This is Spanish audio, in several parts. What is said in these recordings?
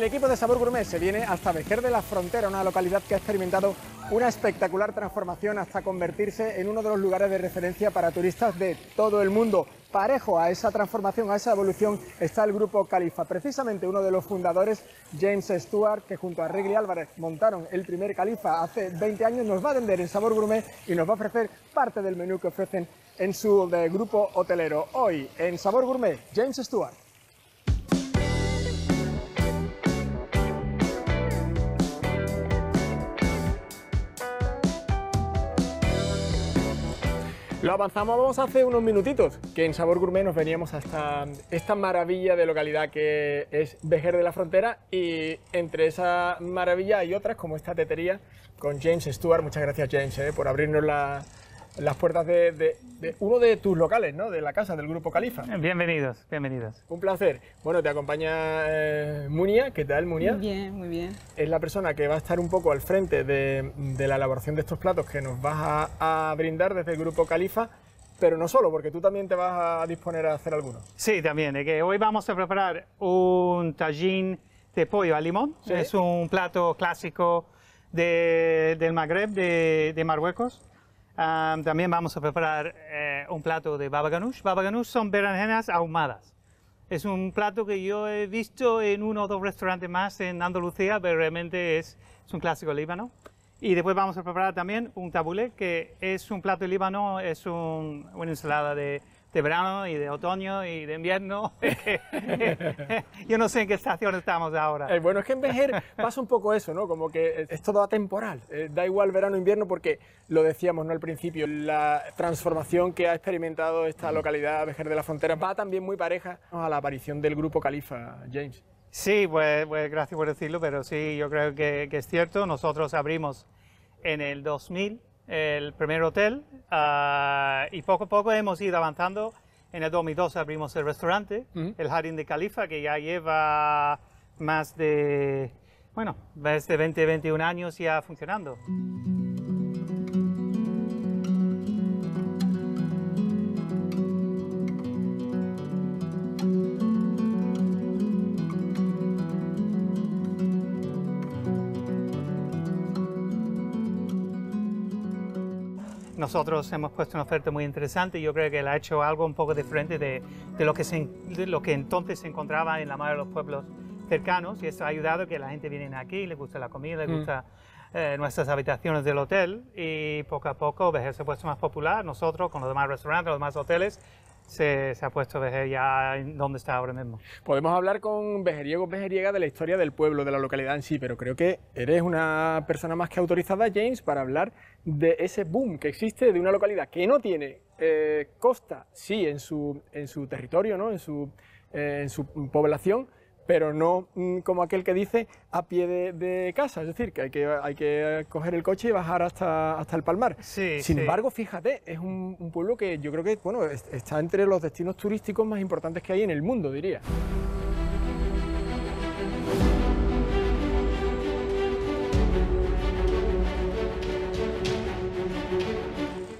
El equipo de Sabor Gourmet se viene hasta Vejer de la Frontera, una localidad que ha experimentado una espectacular transformación hasta convertirse en uno de los lugares de referencia para turistas de todo el mundo. Parejo a esa transformación, a esa evolución, está el grupo Califa. Precisamente uno de los fundadores, James Stewart, que junto a Rigli Álvarez montaron el primer Califa hace 20 años, nos va a vender en Sabor Gourmet y nos va a ofrecer parte del menú que ofrecen en su grupo hotelero. Hoy en Sabor Gourmet, James Stewart. avanzamos a hace unos minutitos, que en Sabor Gourmet nos veníamos hasta esta maravilla de localidad que es Vejer de la Frontera y entre esa maravilla hay otras como esta tetería con James Stewart. Muchas gracias James eh, por abrirnos la, las puertas de, uno de tus locales, ¿no? De la casa del Grupo Califa. Bienvenidos, bienvenidos. Un placer. Bueno, te acompaña eh, Munia. ¿Qué tal, Munia? Muy bien, muy bien. Es la persona que va a estar un poco al frente de, la elaboración de estos platos que nos vas a, brindar desde el Grupo Califa pero no solo, porque tú también te vas a disponer a hacer algunos. Sí, también, que hoy vamos a preparar un tajín de pollo al limón, es un plato clásico del Magreb, de, Marruecos, también vamos a preparar eh, un plato de baba ganoush. Baba ganoush son berenjenas ahumadas. Es un plato que yo he visto en uno o dos restaurantes más en Andalucía, pero realmente es, es un clásico líbano. Y después vamos a preparar también un tabulé, que es un plato líbano, es un, una ensalada de de verano y de otoño y de invierno. Yo no sé en qué estación estamos ahora. Eh, bueno, es que en Vejer pasa un poco eso, ¿no? Como que es todo atemporal. Eh, da igual verano o invierno porque lo decíamos ¿no? al principio, la transformación que ha experimentado esta localidad Vejer de la Frontera va también muy pareja a la aparición del grupo Califa, James. Sí, pues, pues, gracias por decirlo, pero sí, yo creo que, que es cierto. Nosotros abrimos en el 2000 el primer hotel ah, y poco a poco hemos ido avanzando. En el 2012 abrimos el restaurante, el Jardín de Califa, que ya lleva más de, bueno, más de 20, 21 años ya funcionando. nosotros hemos puesto una oferta muy interesante y yo creo que él ha hecho algo un poco diferente de, lo, que se, entonces se encontraba en la mayoría de los pueblos cercanos y eso ha ayudado que la gente viene aquí, le gusta la comida, le mm. gusta eh, nuestras habitaciones del hotel y poco a poco se ha puesto más popular, nosotros con los demás restaurantes, los demás hoteles se, ha puesto ya dónde está ahora mismo. Podemos hablar con Vejeriego Vejeriega de la historia del pueblo, de la localidad en sí, pero creo que eres una persona más que autorizada, James, para hablar de ese boom que existe de una localidad que no tiene eh, costa, sí, en su, en su territorio, ¿no? en, su, eh, en su población, pero no mm, como aquel que dice a pie de, casa, es decir, que hay, que coger el coche y bajar hasta, el Palmar. Sin embargo, fíjate, es un, pueblo que yo creo que está entre los destinos turísticos más importantes que hay en el mundo, diría.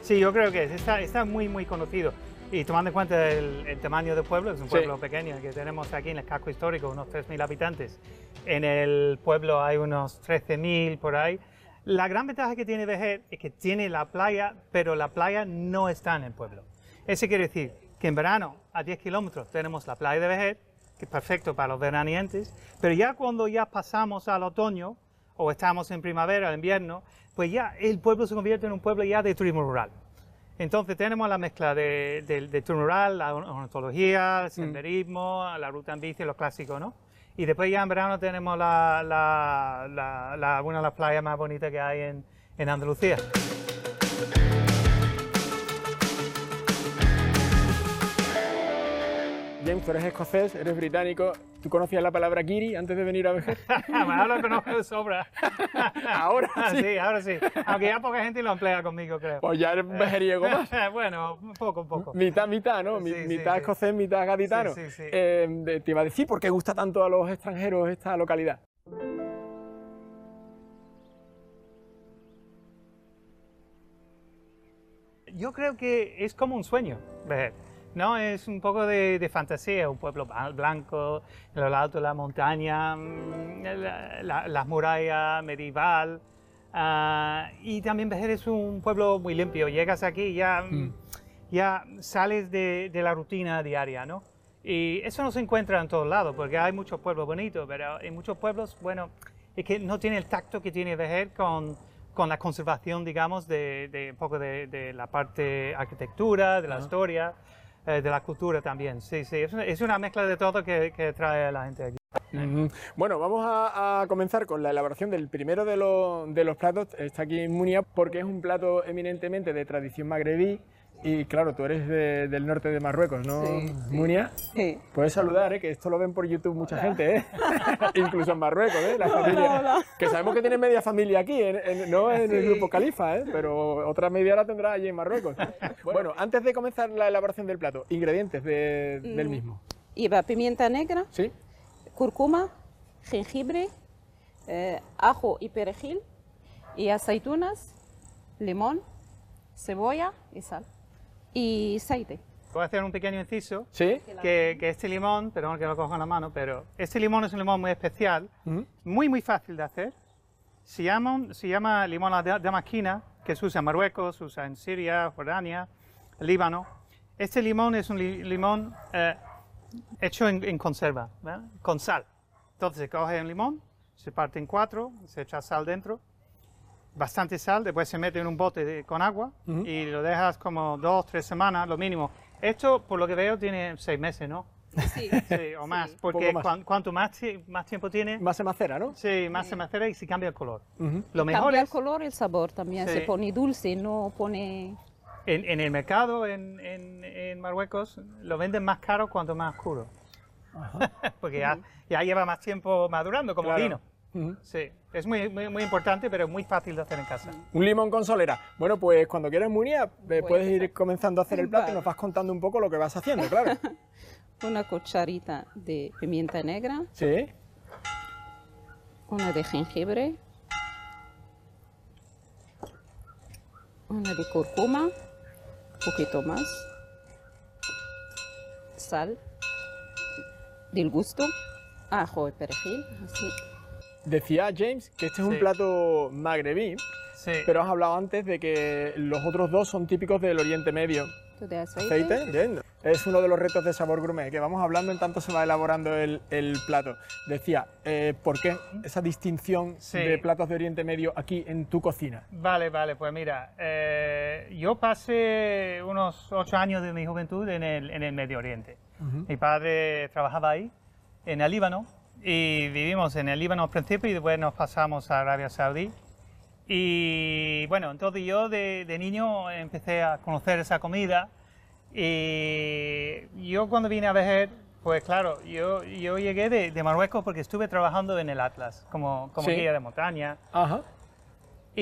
Sí, yo creo que está, está muy, muy conocido. Y tomando en cuenta el, tamaño del pueblo, es un pueblo pequeño que tenemos aquí en el casco histórico, unos 3.000 habitantes. En el pueblo hay unos 13.000 por ahí. La gran ventaja que tiene Vejer es que tiene la playa, pero la playa no está en el pueblo. Eso quiere decir que en verano, a 10 kilómetros, tenemos la playa de Vejer, que es perfecto para los veranientes, pero ya cuando ya pasamos al otoño, o estamos en primavera, invierno, pues ya el pueblo se convierte en un pueblo ya de turismo rural. Entonces tenemos la mezcla de, de, rural, la ornitología, el mm. senderismo, la ruta en bici, los clásicos, ¿no? Y después ya en verano tenemos la, la, una de las playas más bonitas que hay en Andalucía. tú eres escocés, eres británico. ¿Tú conocías la palabra kiri antes de venir a Vejer? ahora lo conozco de sobra. ahora ah, sí. ahora sí. Aunque ya poca gente lo emplea conmigo, creo. Pues ya eres vejeriego más. bueno, poco, poco. Mitad, mitad, ¿no? Sí, mitad escocés, mitad gaditano. Sí, sí. Em, te iba a decir por qué gusta tanto a los extranjeros esta localidad. Yo creo que es como un sueño, Vejer no, es un poco de, fantasía, un pueblo blanco, en lo alto de la montaña, mm, la, las murallas medieval. Ah, y también es un pueblo muy limpio. Llegas aquí y ya, mm, mm. ya sales de, la rutina diaria, ¿no? Y eso no se encuentra en todos lados, porque hay muchos pueblos bonitos, pero en muchos pueblos, bueno, es que no tiene el tacto que tiene Vejer con, con la conservación, digamos, de, un poco de, la parte arquitectura, de la historia. Eh, de la cultura también. Sí, sí, es una, mezcla de todo que, trae la gente aquí. Bueno, vamos a, comenzar con la elaboración del primero de, de los platos. Está aquí en Munia porque es un plato eminentemente de tradición magrebí y claro, tú eres del norte de Marruecos, ¿no, Munia? Sí. Puedes saludar, ¿eh? que esto lo ven por YouTube mucha gente, ¿eh? incluso en Marruecos, ¿eh? la familia. Que sabemos que tiene media familia aquí, no en el grupo Califa, ¿eh? pero otra media la tendrá allí en Marruecos. bueno, antes de comenzar la elaboración del plato, ingredientes mm. del mismo. Iba pimienta negra, ¿Sí? cúrcuma, jengibre, eh, ajo y perejil, y aceitunas, limón, cebolla y sal y aceite. Voy a hacer un pequeño inciso. Que, este limón, perdón que lo cojo en la mano, pero este limón es un limón muy especial, mm. muy, muy fácil de hacer. Se llama, se llama limón de damasquina, que se usa en Marruecos, se usa en Siria, Jordania, Líbano. Este limón es un limón eh, hecho en, conserva, ¿eh? con sal. Entonces se coge un limón, se parte en cuatro, se echa sal dentro bastante sal, después se mete en un bote con agua y lo dejas como dos, tres semanas, lo mínimo. Esto, por lo que veo, tiene seis meses, ¿no? Sí. o más, porque cuanto más, más tiempo tiene... Más se macera, ¿no? Sí, más se macera y se cambia el color. lo mejor cambia el color y el sabor también, se pone dulce, no pone... En, el mercado, en, en, en, Marruecos, lo venden más caro cuanto más oscuro. porque ya, lleva más tiempo madurando como vino. Sí. Es muy, muy, importante, pero es muy fácil de hacer en casa. Mm. Un limón con solera. Bueno, pues cuando quieras, Munia, eh, puedes ir comenzando a hacer el plato y nos vas contando un poco lo que vas haciendo, claro. una cucharita de pimienta negra. Sí. Una de jengibre. Una de cúrcuma. Un poquito más. Sal. Del gusto. Ajo y perejil. Así. Decía James que este es un plato magrebí, pero has hablado antes de que los otros dos son típicos del Oriente Medio. aceite? aceite? Es uno de los retos de sabor gourmet que vamos hablando en tanto se va elaborando el, plato. Decía, eh, ¿por qué esa distinción de platos de Oriente Medio aquí en tu cocina? Vale, vale, pues mira, eh, yo pasé unos ocho años de mi juventud en el, Medio Oriente. Mi padre trabajaba ahí, en el Líbano, y vivimos en el Líbano al principio y después nos pasamos a Arabia Saudí. Y bueno, entonces yo de, niño empecé a conocer esa comida y yo cuando vine a ver pues claro, yo, yo llegué de, de, Marruecos porque estuve trabajando en el Atlas como, guía de montaña. Ajá.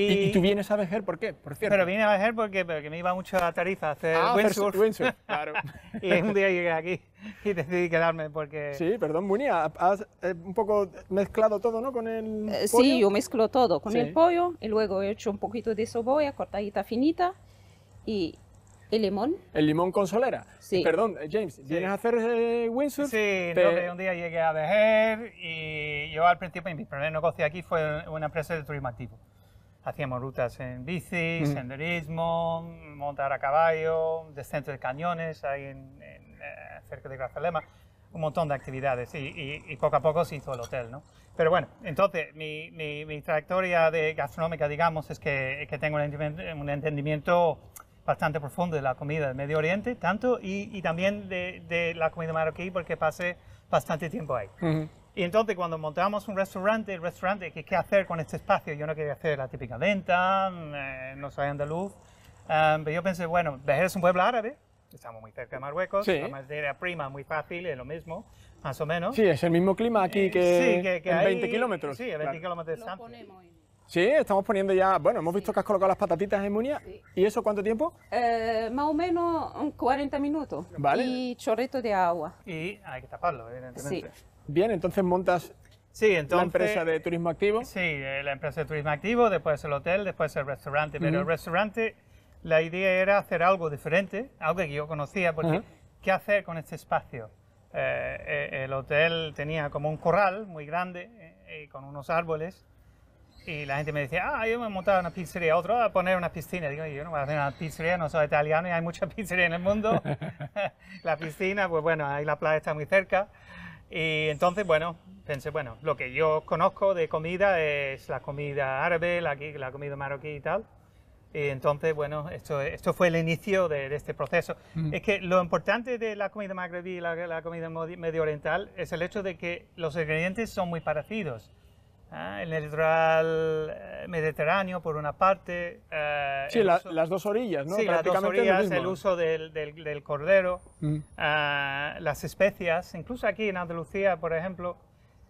Y, tú vienes a Bejer por qué? Por cierto. Pero vine a Bejer porque, porque, me iba mucho a Tarifa a hacer ah, windsurf. claro. y un día llegué aquí y decidí quedarme porque... Sí, perdón, Munía, has eh, un poco mezclado todo, ¿no? Con el eh, pollo. Sí, yo mezclo todo con el pollo y luego he hecho un poquito de soboya cortadita finita y ¿El limón? El limón con solera. Sí. Eh, perdón, James, ¿vienes a hacer eh, windsurf? Sí, un día llegué a Bejer y yo al principio, mi primer negocio aquí fue una empresa de turismo activo. Hacíamos rutas en bici, senderismo, montar a caballo, descenso de cañones ahí en, eh, cerca de Grazalema, un montón de actividades y, poco a poco se hizo el hotel. ¿no? Pero bueno, entonces mi, trayectoria de gastronómica, digamos, es que, tengo un entendimiento, un entendimiento, bastante profundo de la comida del Medio Oriente, tanto y, también de, la comida marroquí, porque pasé bastante tiempo ahí. Y entonces cuando montamos un restaurante, el restaurante, ¿qué, qué hacer con este espacio? Yo no quería hacer la típica venta, eh, no soy andaluz. Em, pero yo pensé, bueno, Béjer es un pueblo árabe, estamos muy cerca de Marruecos, la materia prima muy fácil, es lo mismo, más o menos. Sí, es el mismo clima aquí eh, que, en 20 kilómetros. Sí, a 20 kilómetros de Sí, estamos poniendo ya, bueno, hemos visto que has colocado las patatitas en Munia. ¿Y eso cuánto tiempo? Eh, más o menos 40 minutos. Vale. Y chorrito de agua. Y hay que taparlo, evidentemente. Sí. Bien, entonces montas sí, la empresa de turismo activo. Sí, eh, la empresa de turismo activo, después el hotel, después el restaurante. Pero el restaurante, la idea era hacer algo diferente, algo que yo conocía, porque ¿qué hacer con este espacio? Eh, eh, el hotel tenía como un corral muy grande con unos árboles y la gente me decía, ah, yo me he montado una pizzería, otro va ah, a poner una piscina. Digo, yo no voy a hacer una pizzería, no soy italiano y hay mucha pizzería en el mundo. la piscina, pues bueno, ahí la playa está muy cerca. Y entonces, bueno, pensé, bueno, lo que yo conozco de comida es la comida árabe, la, comida marroquí y tal. Y entonces, bueno, esto, esto fue el inicio de, este proceso. Mm. Es que lo importante de la comida magrebí y la, la comida medio oriental es el hecho de que los ingredientes son muy parecidos. Ah, el litoral eh, mediterráneo, por una parte. Eh, sí, las dos orillas, ¿no? las dos orillas, el uso del, del, cordero, mm. ah, las especias, incluso aquí en Andalucía, por ejemplo,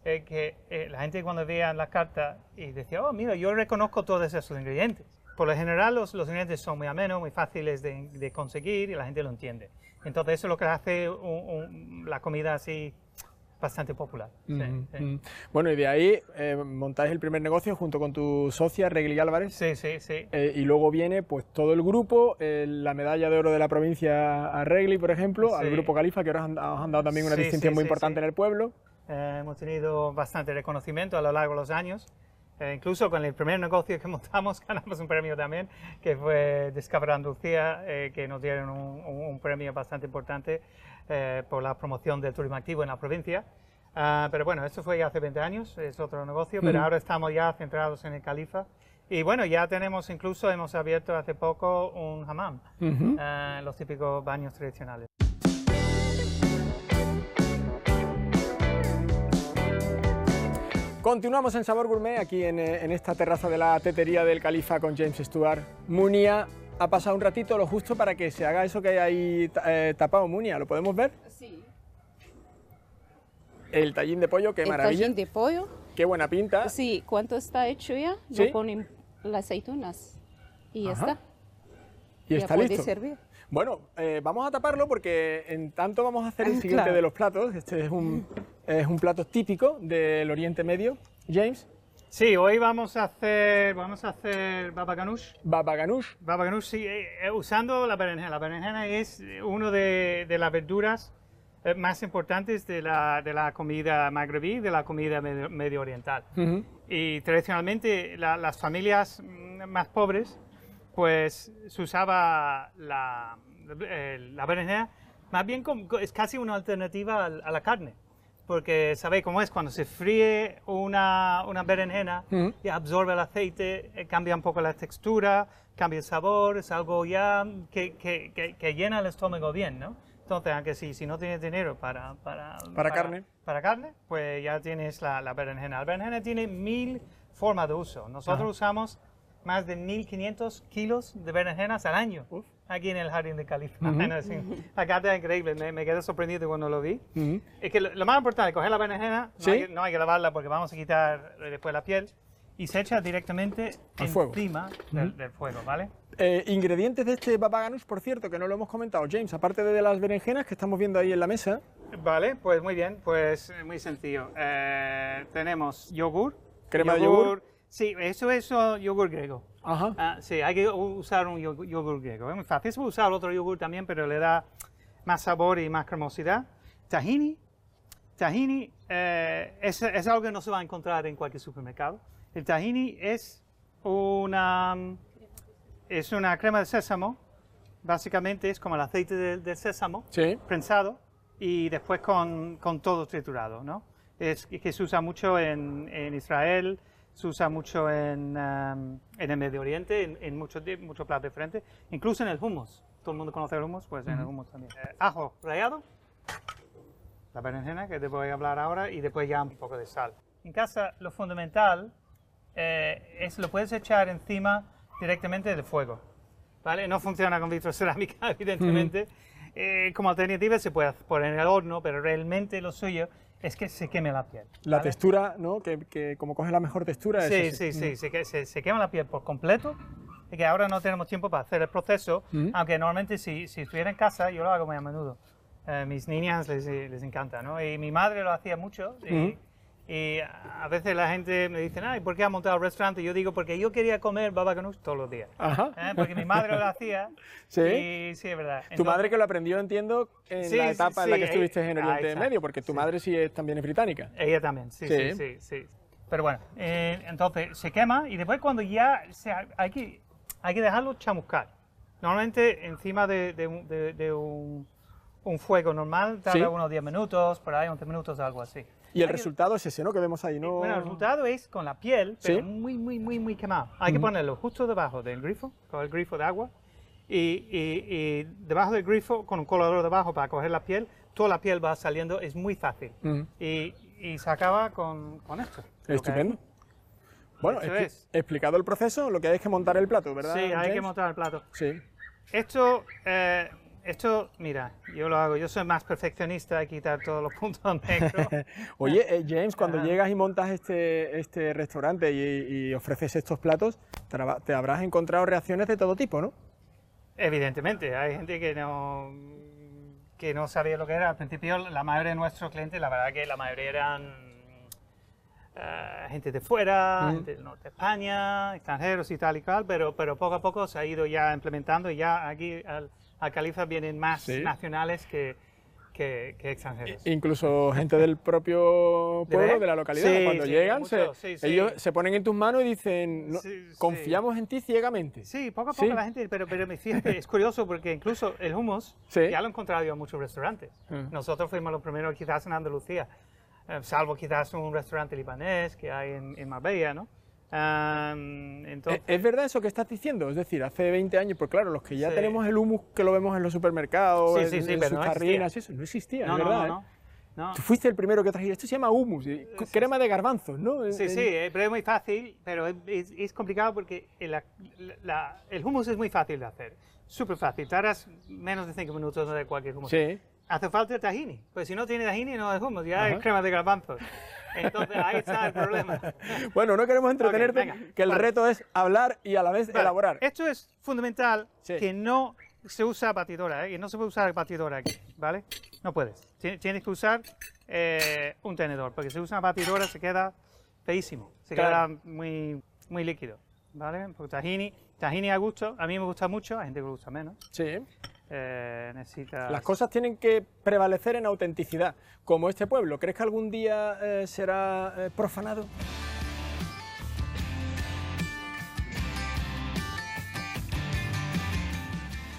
eh, que la gente cuando veía la carta y decía, oh, mira, yo reconozco todos esos ingredientes. Por lo general, los, los ingredientes son muy amenos, muy fáciles de, conseguir y la gente lo entiende. Entonces, eso es lo que hace la comida así bastante popular. Bueno, y de ahí eh, montáis el primer negocio junto con tu socia, Regli Álvarez. Sí, sí, sí. Eh, y luego viene pues todo el grupo, eh, la medalla de oro de la provincia a Regli, por ejemplo, al grupo Califa, que ahora os han dado también una distinción muy importante en el pueblo. Eh, hemos tenido bastante reconocimiento a lo largo de los años. incluso con el primer negocio que montamos ganamos un premio también, que fue Discover Andalucía, que nos dieron un, un premio bastante importante. Eh, por la promoción del turismo activo en la provincia. Ah, pero bueno, eso fue hace 20 años, es otro negocio, pero ahora estamos ya centrados en el Califa. Y bueno, ya tenemos incluso, hemos abierto hace poco un hammam, eh, los típicos baños tradicionales. Continuamos en Sabor Gourmet aquí en, eh, en esta terraza de la tetería del Califa con James Stuart Munia ha pasado un ratito lo justo para que se haga eso que hay ahí eh, tapado, Muña, ¿Lo podemos ver? Sí. El tallín de pollo, qué maravilla. El tallín de pollo. Qué buena pinta. Sí, ¿cuánto está hecho ya? Lo ponen las aceitunas y ya está. Y ya está servir. Bueno, eh, vamos a taparlo porque en tanto vamos a hacer el ah, siguiente de los platos. Este es un plato típico del Oriente Medio. James, Sí, hoy vamos a hacer, vamos a hacer baba ganoush. Baba sí, eh, eh, usando la berenjena. La berenjena es una de, las verduras eh, más importantes de la, comida magrebí, de la comida medio, oriental. Y tradicionalmente las familias mm, más pobres, pues se usaba la, la berenjena, más bien como, es casi una alternativa a la carne porque sabéis cómo es, cuando se fríe una, una berenjena, mm. y absorbe el aceite, eh, cambia un poco la textura, cambia el sabor, es algo ya que, llena el estómago bien, ¿no? Entonces, aunque si, si no tienes dinero para para, carne. para carne, pues ya tienes la, berenjena. La berenjena tiene mil formas de uso. Nosotros usamos más de 1.500 kilos de berenjenas al año aquí en el Jardín de Cali. Acá está acá increíble, me, quedé sorprendido cuando lo vi. Es que lo, más importante, coger la berenjena, no, hay, que lavarla porque vamos a quitar después la piel, y se echa directamente encima Del, fuego, ¿vale? Eh, ingredientes de este papaganus, por cierto, que no lo hemos comentado, James, aparte de las berenjenas que estamos viendo ahí en la mesa. Vale, pues muy bien, pues eh, muy sencillo. Eh, tenemos yogur. Crema de yogur. Sí, eso es yogur griego. Ajá. Ah, sí, hay que usar un yogur, griego. Es muy fácil. Se puede usar otro yogur también, pero le da más sabor y más cremosidad. Tahini. Tahini eh, es, algo que no se va a encontrar en cualquier supermercado. El tahini es una, es una crema de sésamo. Básicamente es como el aceite del de sésamo prensado y después con, con, todo triturado, ¿no? Es que se usa mucho en, en Israel, se usa mucho en, em, en el Medio Oriente, en, muchos platos diferentes, incluso en el hummus. Todo el mundo conoce el hummus, pues en el hummus también. Eh, ajo rallado, la berenjena que te voy a hablar ahora y después ya un poco de sal. En casa lo fundamental eh, es lo puedes echar encima directamente del fuego. ¿vale? No funciona con vitrocerámica, evidentemente. Eh, como alternativa se puede poner en el horno, pero realmente lo suyo es que se queme la piel. La textura, ¿no? Que, que, como coge la mejor textura. Sí, sí, sí, mm. Se, quema la piel por completo y que ahora no tenemos tiempo para hacer el proceso, mm. aunque normalmente si, si, estuviera en casa yo lo hago muy a menudo. Eh, mis niñas les, les, encanta, ¿no? Y mi madre lo hacía mucho y, mm. Y a veces la gente me dice, ay, ¿por qué ha montado el restaurante? Y yo digo, porque yo quería comer baba todos los días. ¿Eh? Porque mi madre lo hacía. sí. sí, es verdad. tu madre que lo aprendió, entiendo, en la etapa en la que estuviste en Oriente Medio, porque tu madre sí es, también es británica. Ella también, sí, sí, sí. Pero bueno, eh, entonces se quema y después cuando ya se, hay, que, hay que dejarlo chamuscar. Normalmente encima de, un, fuego normal tarda unos 10 minutos, por ahí 11 minutos, algo así. Y el resultado es ese, ¿no? Que vemos ahí, ¿no? Bueno, el resultado es con la piel, pero muy, muy, muy, muy quemada. Hay que ponerlo justo debajo del grifo, con el grifo de agua, y, debajo del grifo, con un colador debajo para coger la piel, toda la piel va saliendo, es muy fácil. y, y, se acaba con, con esto. Estupendo. Bueno, he explicado el proceso, lo que hay es que montar el plato, ¿verdad? Sí, hay que montar el plato. Sí. Esto eh, esto, mira, yo lo hago, yo soy más perfeccionista de quitar todos los puntos negros. Oye, eh, James, cuando ah. llegas y montas este, este restaurante y, ofreces estos platos, te habrás encontrado reacciones de todo tipo, ¿no? Evidentemente, hay gente que no, que no sabía lo que era. Al principio, la mayoría de nuestros clientes, la verdad que la mayoría eran eh, gente de fuera, mm. gente del norte de España, extranjeros y tal y cual, pero, pero poco a poco se ha ido ya implementando y ya aquí al, a vienen más nacionales que, que, extranjeros. Incluso gente del propio pueblo, ¿De, la localidad, cuando llegan, se, ellos se ponen en tus manos y dicen, confiamos en ti ciegamente. Sí, poco a poco la gente, pero, pero me es curioso porque incluso el hummus, ya lo he encontrado yo en muchos restaurantes. Mm. Nosotros fuimos los primeros quizás en Andalucía, eh, salvo quizás un restaurante libanés que hay en, en Marbella, ¿no? Eh, entonces... ¿Es verdad eso que estás diciendo? Es decir, hace 20 años, pues claro, los que ya tenemos el humus que lo vemos en los supermercados, en, las sus eso no existía, no, es verdad. ¿eh? No, Tú fuiste el primero que trajiste. Esto se llama humus, eh, crema de garbanzos, ¿no? Sí, sí, pero es muy fácil, pero es, complicado porque el, humus es muy fácil de hacer. Súper fácil. Tardas menos de 5 minutos de cualquier humus. Sí. Hace falta el tahini, pues si no tiene tahini no es humus, ya es crema de garbanzos. Entonces ahí está el problema. Bueno, no queremos entretenerte, que el reto es hablar y a la vez elaborar. Esto es fundamental que no se usa batidora, ¿eh? y no se puede usar batidora aquí, ¿vale? No puedes. Tienes que usar eh, un tenedor, porque si usas batidora se queda feísimo, se queda muy, muy líquido, ¿vale? Porque tahini Tajini a gusto, a mí me gusta mucho, a gente que gusta menos. Sí. Eh, las cosas tienen que prevalecer en autenticidad, como este pueblo. ¿Crees que algún día eh, será eh, profanado?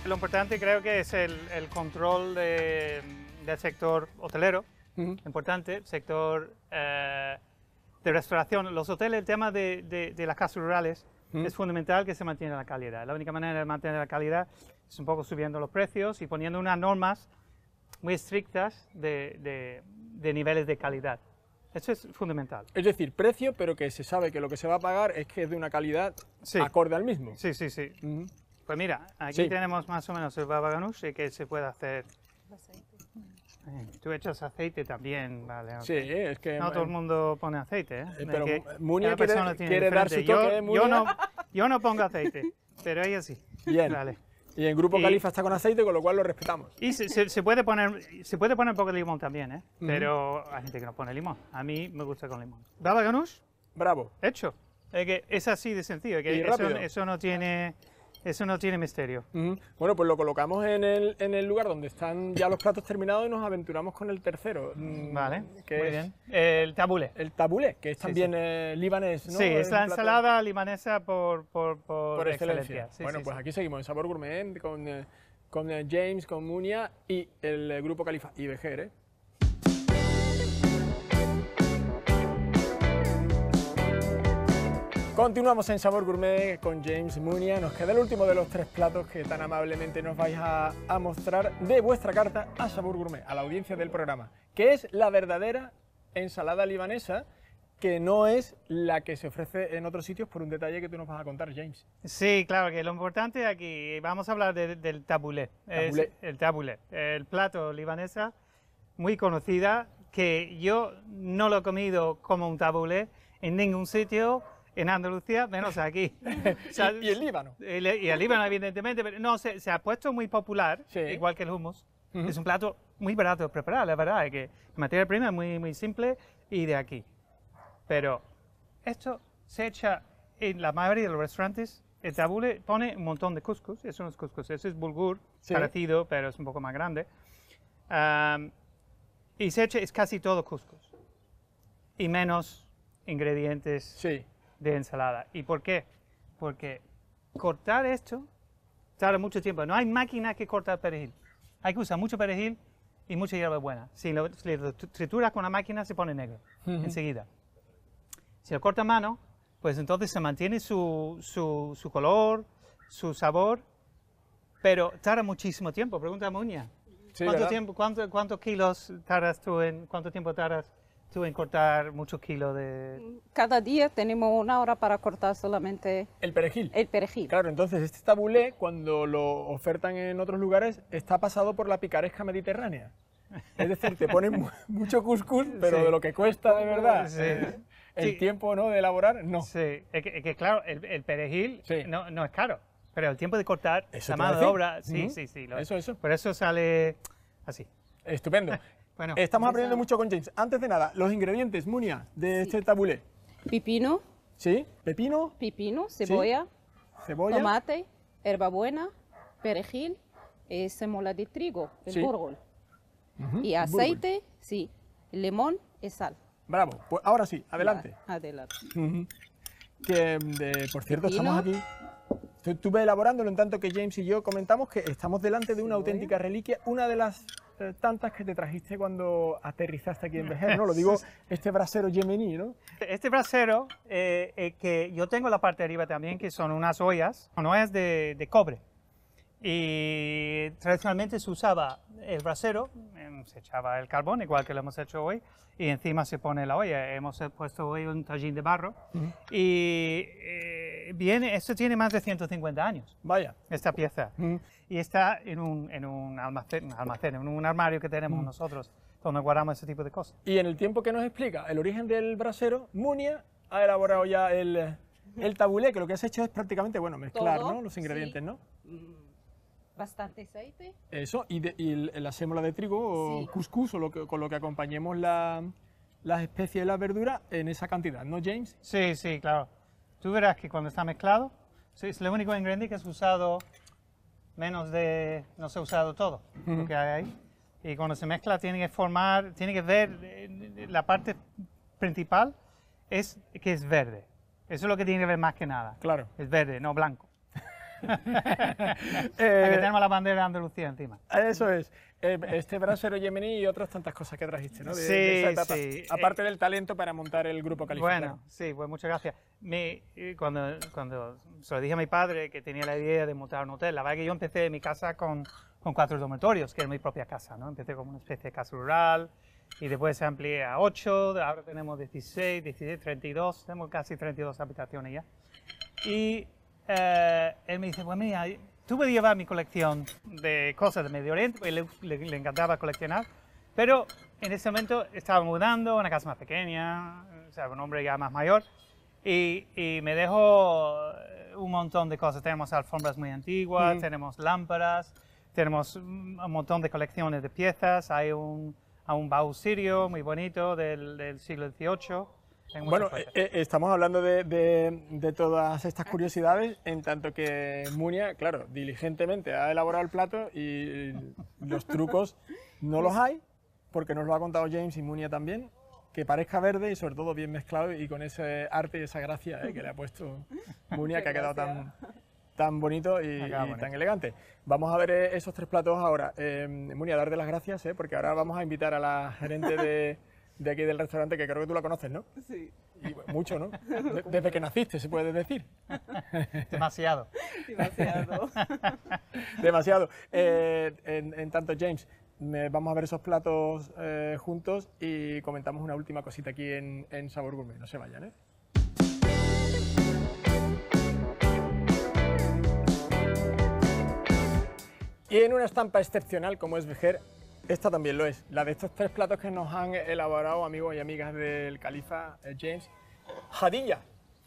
Lo importante creo que es el, control del sector hotelero, importante, sector de restauración, los hoteles, el tema de las casas rurales, es fundamental que se mantiene la calidad. La única manera de mantener la calidad es un poco subiendo los precios y poniendo unas normas muy estrictas de, de, niveles de calidad. Eso es fundamental. Es decir, precio, pero que se sabe que lo que se va a pagar es que es de una calidad acorde al mismo. Sí, sí, sí. Pues mira, aquí tenemos más o menos el baba ganoush que se puede hacer Tú echas aceite también, vale. Sí, es que... No todo el mundo pone aceite, ¿eh? eh pero Munia quiere, dar su toque, yo, Yo no, yo no pongo aceite, pero ella sí. Bien. Vale. Y el Grupo Califa está con aceite, con lo cual lo respetamos. Y se, puede, poner, se puede poner un poco de limón también, ¿eh? Pero hay gente que no pone limón. A mí me gusta con limón. ¿Baba ganús? Bravo. Hecho. Es que es así de sencillo. Que eso no tiene... Eso no tiene misterio. Bueno, pues lo colocamos en el, en el, lugar donde están ya los platos terminados y nos aventuramos con el tercero. Mm, vale, que muy bien. El tabule. El tabule, que es también eh, libanés, ¿no? Sí, es la ensalada libanesa por, por, excelencia. bueno, pues aquí seguimos en Sabor Gourmet con, eh, eh, James, con Munia y el grupo Califa y ¿eh? Continuamos en Sabor Gourmet con James Munia. Nos queda el último de los tres platos que tan amablemente nos vais a, mostrar de vuestra carta a Sabor Gourmet, a la audiencia del programa, que es la verdadera ensalada libanesa que no es la que se ofrece en otros sitios por un detalle que tú nos vas a contar, James. Sí, claro, que lo importante aquí, vamos a hablar del tabulé, el tabulé, el plato libanesa muy conocida, que yo no lo he comido como un tabulé en ningún sitio, en Andalucía, menos aquí. y, el Líbano. y el Líbano, evidentemente, pero no, se, ha puesto muy popular, igual que el hummus. Es un plato muy barato de preparar, la verdad, que la materia prima es muy, muy simple y de aquí. Pero esto se echa en la mayoría de los restaurantes, el tabule pone un montón de cuscús, eso no es cuscús, eso es bulgur, parecido, pero es un poco más grande. y se echa, es casi todo cuscús. Y menos ingredientes sí de ensalada. ¿Y por qué? Porque cortar esto tarda mucho tiempo. No hay máquina que corta el perejil. Hay que usar mucho perejil y mucha hierba buena. Si lo, trituras con la máquina se pone negro enseguida. Si lo corta a mano, pues entonces se mantiene su, color, su sabor, pero tarda muchísimo tiempo. Pregunta a Muña. ¿Cuánto, tiempo, ¿Cuántos kilos tardas tú en, cuánto tiempo tardas ¿Tú en cortar muchos kilos de... Cada día tenemos una hora para cortar solamente... El perejil. El perejil. Claro, entonces este tabulé, cuando lo ofertan en otros lugares, está pasado por la picaresca mediterránea. Es decir, te ponen mucho cuscús, pero de lo que cuesta de verdad. ¿eh? El tiempo ¿no? de elaborar, no. Sí, es que, claro, el, perejil no, es caro, pero el tiempo de cortar, la mano de obra, sí, sí, sí. eso, eso. Por eso sale así. Estupendo. Estamos aprendiendo mucho con James. Antes de nada, los ingredientes, Munia, de este tabulé. Pipino. Sí, pepino. Pipino, cebolla. Cebolla. Tomate, herbabuena, perejil, eh, semola de trigo, el sí. Y aceite, sí, limón y sal. Bravo. Pues ahora sí, adelante. adelante. Que, por cierto, estamos aquí estuve elaborándolo en tanto que James y yo comentamos que estamos delante de una auténtica reliquia, una de las eh, tantas que te trajiste cuando aterrizaste aquí en Bejer, ¿no? Lo digo, este brasero yemení, ¿no? Este brasero, eh, eh, que yo tengo la parte de arriba también, que son unas ollas, no es de, cobre. Y tradicionalmente se usaba el brasero, em, se echaba el carbón, igual que lo hemos hecho hoy, y encima se pone la olla. Hemos puesto hoy un tallín de barro. Y esto tiene más de 150 años. Vaya. Esta pieza. Mm. Y está en un, en un almacén, almacén, en un armario que tenemos mm. nosotros, donde guardamos ese tipo de cosas. Y en el tiempo que nos explica el origen del brasero, Munia ha elaborado ya el, el tabulé, que lo que has hecho es prácticamente, bueno, mezclar ¿no? los ingredientes, ¿no? Mm. Bastante aceite. Eso, y, la sémola de trigo o cuscús, o lo que, con lo que acompañemos las especies y las verduras en esa cantidad, ¿no, James? Sí, sí, claro. Tú verás que cuando está mezclado, es el único ingrediente que has usado menos de, no se ha usado todo lo que hay ahí. Y cuando se mezcla tiene que formar, tiene que ver, eh, la parte principal es que es verde. Eso es lo que tiene que ver más que nada. Claro. Es verde, no blanco. eh, tenemos la bandera de Andalucía encima. Eso es. Eh, este brasero yemení y otras tantas cosas que trajiste, ¿no? sí, Aparte del talento para montar el grupo calificado. Bueno, sí, pues muchas gracias. Me eh, cuando, cuando se lo dije a mi padre que tenía la idea de montar un hotel, la verdad que yo empecé en mi casa con, con cuatro dormitorios, que era mi propia casa, ¿no? Empecé como una especie de casa rural y después se amplié a ocho, ahora tenemos 16, 16, 32, tenemos casi 32 habitaciones ya. Y eh, él me dice, pues mira, tuve que llevar mi colección de cosas del Medio Oriente, le, encantaba coleccionar, pero en ese momento estaba mudando a una casa más pequeña, o sea, un hombre ya más mayor, y, me dejó eh, un montón de cosas. Tenemos alfombras muy antiguas, mm. tenemos lámparas, tenemos mm, un montón de colecciones de piezas, hay un, un sirio muy bonito del, del siglo XVIII bueno, eh, eh, estamos hablando de, todas estas ah. curiosidades, en tanto que Munia, claro, diligentemente ha elaborado el plato y los trucos no los hay, porque nos lo ha contado James y Munia también, que parezca verde y sobre todo bien mezclado y con ese arte y esa gracia eh, que le ha puesto Munia, que ha quedado tan, tan bonito y, tan elegante. Vamos a ver esos tres platos ahora. Eh, Munia, darte las gracias, porque ahora vamos a invitar a la gerente de de aquí del restaurante, que creo que tú la conoces, ¿no? Sí. mucho, ¿no? desde que naciste, se puede decir. Demasiado. Demasiado. Demasiado. Eh, en, tanto, James, vamos a ver esos platos eh, juntos y comentamos una última cosita aquí en, Sabor Gourmet. No se vayan, ¿eh? Y en una estampa excepcional como es Vejer, esta también lo es. La de estos tres platos que nos han elaborado amigos y amigas del Califa eh, James. Jadilla.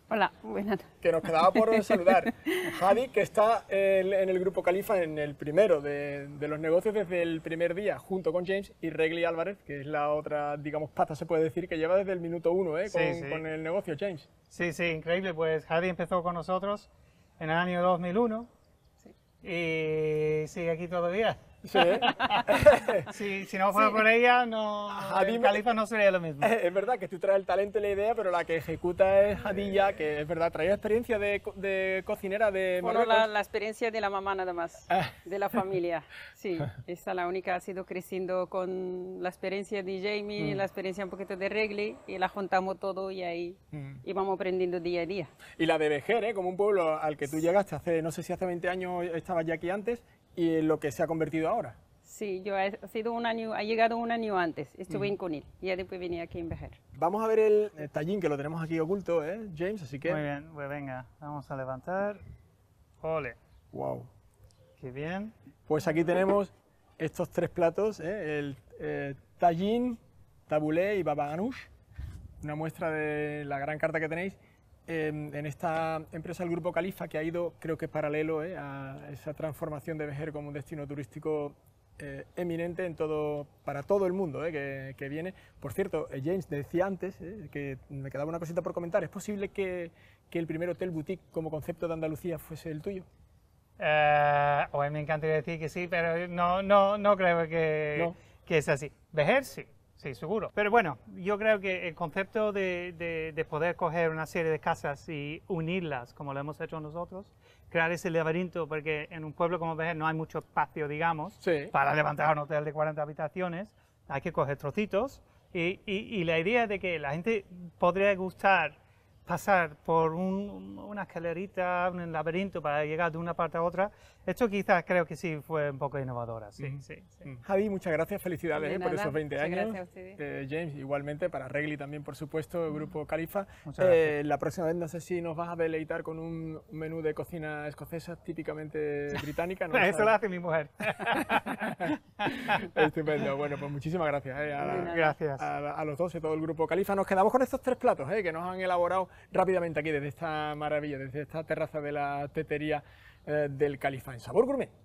Hola, buenas. Que nos quedaba por saludar. Jadi, que está eh, en el grupo Califa, en el primero de, los negocios desde el primer día, junto con James y Regli Álvarez, que es la otra, digamos, pata, se puede decir, que lleva desde el minuto uno ¿eh? con, el negocio, James. Sí, sí, increíble. Pues Jadi empezó con nosotros en el año 2001 y sigue aquí todavía. Sí. si no fuera por ella, no, Califa no sería lo mismo. Es verdad que tú traes el talento y la idea, pero la que ejecuta es Hadilla, que es verdad, trae experiencia de, cocinera de Bueno, la, experiencia de la mamá nada más, ah. de la familia. Sí, esta la única ha sido creciendo con la experiencia de Jamie, mm. la experiencia un poquito de Regli, y la juntamos todo y ahí íbamos mm. aprendiendo día a día. Y la de Bejer, ¿eh? como un pueblo al que tú llegaste hace, no sé si hace 20 años estabas ya aquí antes, y lo que se ha convertido ahora. Sí, yo he sido un año, ha llegado un año antes, estuve mm. en y ya después venía aquí en Bejer. Vamos a ver el, tallín que lo tenemos aquí oculto, ¿eh, James? Así que... Muy bien, pues venga, vamos a levantar. Ole. Wow. Qué bien. Pues aquí tenemos estos tres platos, ¿eh? el eh, tallín, tabulé y baba Una muestra de la gran carta que tenéis en esta empresa, el Grupo Califa, que ha ido, creo que paralelo eh, a esa transformación de Bejer como un destino turístico eh, eminente en todo, para todo el mundo eh, que, viene. Por cierto, James decía antes que me quedaba una cosita por comentar. ¿Es posible que, el primer hotel boutique como concepto de Andalucía fuese el tuyo? hoy me encantaría decir que sí, pero no, no, no creo que, que es así. Bejer sí. Sí, seguro. Pero bueno, yo creo que el concepto de, de, poder coger una serie de casas y unirlas, como lo hemos hecho nosotros, crear ese laberinto, porque en un pueblo como Vejer no hay mucho espacio, digamos, para levantar un hotel de 40 habitaciones, hay que coger trocitos. Y, y, y la idea de que la gente podría gustar pasar por una escalerita, un laberinto para llegar de una parte a otra. Esto quizás creo que sí fue un poco innovadora. Sí, sí, sí. Javi, muchas gracias, felicidades ¿eh? por esos 20 años. Gracias a eh, James, igualmente, para Regli también, por supuesto, el grupo Califa. Eh, la próxima vez no sé si nos vas a deleitar con un, menú de cocina escocesa típicamente británica. Eso lo hace mi mujer. Estupendo. Bueno, pues muchísimas gracias, gracias. A, a, los dos y todo el grupo Califa. Nos quedamos con estos tres platos que nos han elaborado rápidamente aquí desde esta maravilla, desde esta terraza de la tetería eh, del Califa en Sabor Gourmet.